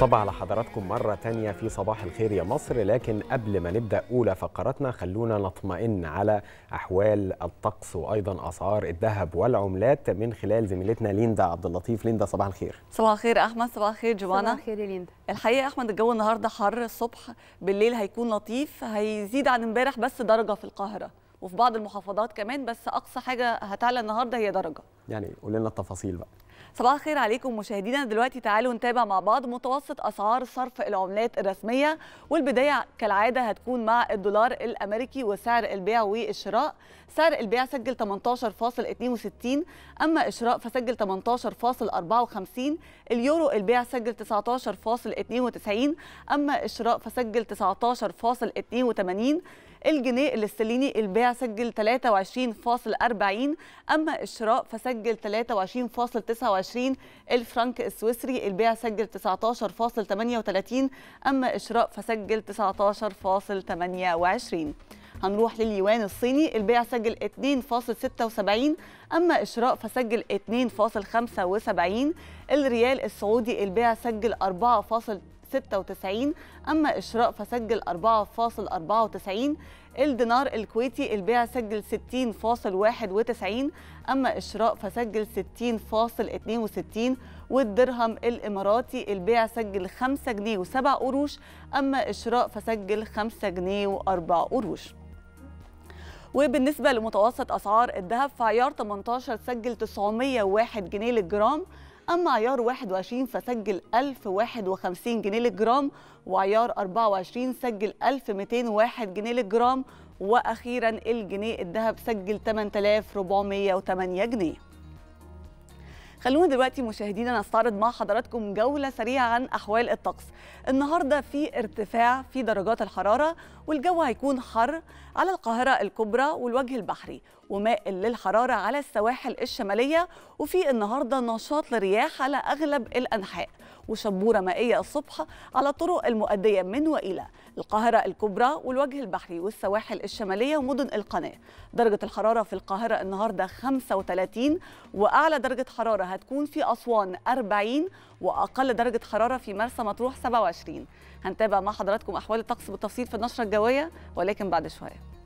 صباح على حضراتكم مرة تانية في صباح الخير يا مصر لكن قبل ما نبدأ أولى فقراتنا خلونا نطمئن على أحوال الطقس وأيضا أسعار الذهب والعملات من خلال زميلتنا ليندا عبد اللطيف ليندا صباح الخير صباح الخير أحمد صباح الخير جوانا صباح الخير يا ليندا الحقيقة أحمد الجو النهاردة حر الصبح بالليل هيكون لطيف هيزيد عن امبارح بس درجة في القاهرة وفي بعض المحافظات كمان بس أقصى حاجة هتعلى النهاردة هي درجة يعني قول لنا التفاصيل بقى صباح الخير عليكم مشاهدينا دلوقتي تعالوا نتابع مع بعض متوسط اسعار صرف العملات الرسميه والبدايه كالعاده هتكون مع الدولار الامريكي وسعر البيع والشراء سعر البيع سجل 18.62 اما الشراء فسجل 18.54 اليورو البيع سجل 19.92 اما الشراء فسجل 19.82 الجنيه الاسترليني البيع سجل 23.40 اما الشراء فسجل سجل 23.29 الفرنك السويسري البيع سجل 19.38 أما إشراء فسجل 19.28 هنروح لليوان الصيني البيع سجل 2.76 أما إشراء فسجل 2.75 الريال السعودي البيع سجل 96 أما إشراء فسجل 4.94 الدينار الكويتي البيع سجل 60.91 أما إشراء فسجل 60.62 والدرهم الإماراتي البيع سجل 5 جنيه و7 قروش أما إشراء فسجل 5 جنيه و4 قروش وبالنسبة لمتوسط أسعار الذهب فعيار 18 سجل 901 جنيه للجرام أما عيار 21 فسجل 1051 جنيه للجرام وعيار 24 سجل 1201 جنيه للجرام وأخيرا الجنيه الذهب سجل 8408 جنيه خلونا دلوقتي مشاهدينا نستعرض مع حضراتكم جولة سريعة عن أحوال الطقس النهاردة في ارتفاع في درجات الحرارة والجو هيكون حر على القاهرة الكبرى والوجه البحري ومائل للحرارة على السواحل الشمالية وفي النهاردة نشاط لرياح على أغلب الأنحاء وشبورة مائية الصبح على الطرق المؤدية من وإلى القاهرة الكبرى والوجه البحري والسواحل الشمالية ومدن القناة درجة الحرارة في القاهرة النهاردة 35 وأعلى درجة حرارة هتكون في أسوان 40 وأقل درجة حرارة في مرسى مطروح 27 هنتابع مع حضراتكم أحوال الطقس بالتفصيل في النشرة الجوية ولكن بعد شوية